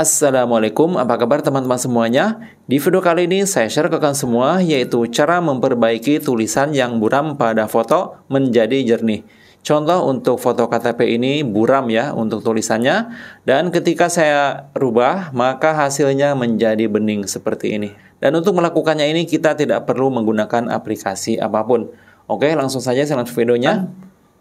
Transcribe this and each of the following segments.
Assalamualaikum, apa kabar teman-teman semuanya? Di video kali ini saya share ke kalian semua yaitu cara memperbaiki tulisan yang buram pada foto menjadi jernih. Contoh untuk foto KTP ini buram ya untuk tulisannya dan ketika saya rubah maka hasilnya menjadi bening seperti ini. Dan untuk melakukannya ini kita tidak perlu menggunakan aplikasi apapun. Oke, langsung saja saya lanjut videonya.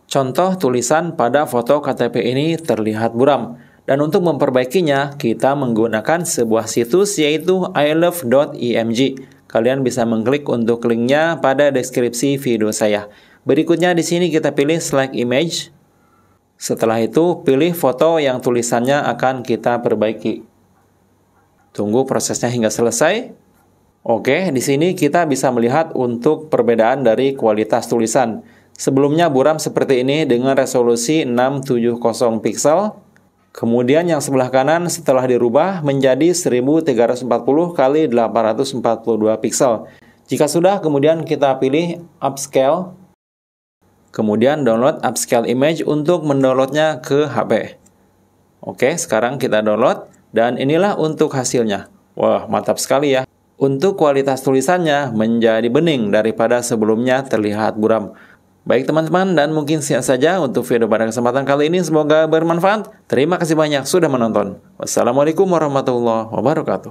Contoh tulisan pada foto KTP ini terlihat buram. Dan untuk memperbaikinya, kita menggunakan sebuah situs yaitu ilove.img. E Kalian bisa mengklik untuk linknya pada deskripsi video saya. Berikutnya di sini kita pilih select image. Setelah itu, pilih foto yang tulisannya akan kita perbaiki. Tunggu prosesnya hingga selesai. Oke, di sini kita bisa melihat untuk perbedaan dari kualitas tulisan. Sebelumnya buram seperti ini dengan resolusi 670 pixel Kemudian yang sebelah kanan setelah dirubah menjadi 1340 kali 842 piksel. Jika sudah, kemudian kita pilih upscale. Kemudian download upscale image untuk mendownloadnya ke HP. Oke, sekarang kita download dan inilah untuk hasilnya. Wah, mantap sekali ya. Untuk kualitas tulisannya menjadi bening daripada sebelumnya terlihat buram. Baik teman-teman dan mungkin sekian saja untuk video pada kesempatan kali ini semoga bermanfaat. Terima kasih banyak sudah menonton. Wassalamualaikum warahmatullahi wabarakatuh.